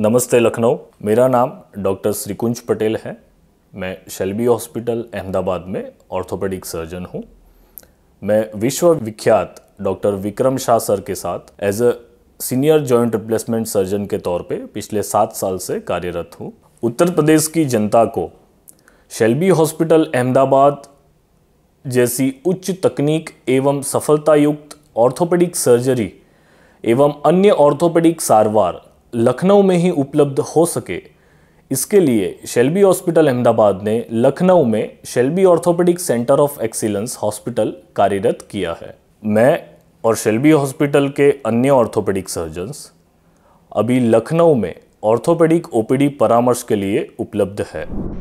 नमस्ते लखनऊ मेरा नाम डॉक्टर श्रीकुंज पटेल है मैं शेल्बी हॉस्पिटल अहमदाबाद में ऑर्थोपेडिक सर्जन हूँ मैं विश्वविख्यात डॉक्टर विक्रम शाह सर के साथ as a senior joint replacement surgeon के तौर पे पिछले सात साल से कार्यरत हूँ उत्तर प्रदेश की जनता को शेल्बी हॉस्पिटल अहमदाबाद जैसी उच्च तकनीक एवं सफलतायुक्त ऑर्थोपेडिक सर्जरी एवं अन्य ऑर्थोपेडिक सारवार लखनऊ में ही उपलब्ध हो सके इसके लिए शेल्बी हॉस्पिटल अहमदाबाद ने लखनऊ में Shalby orthopaedic centre of excellence hospital कार्यरत किया है मैं और शेल्बी हॉस्पिटल के अन्य ऑर्थोपेडिक सर्जन्स अभी लखनऊ में ऑर्थोपेडिक ओपीडी परामर्श के लिए उपलब्ध है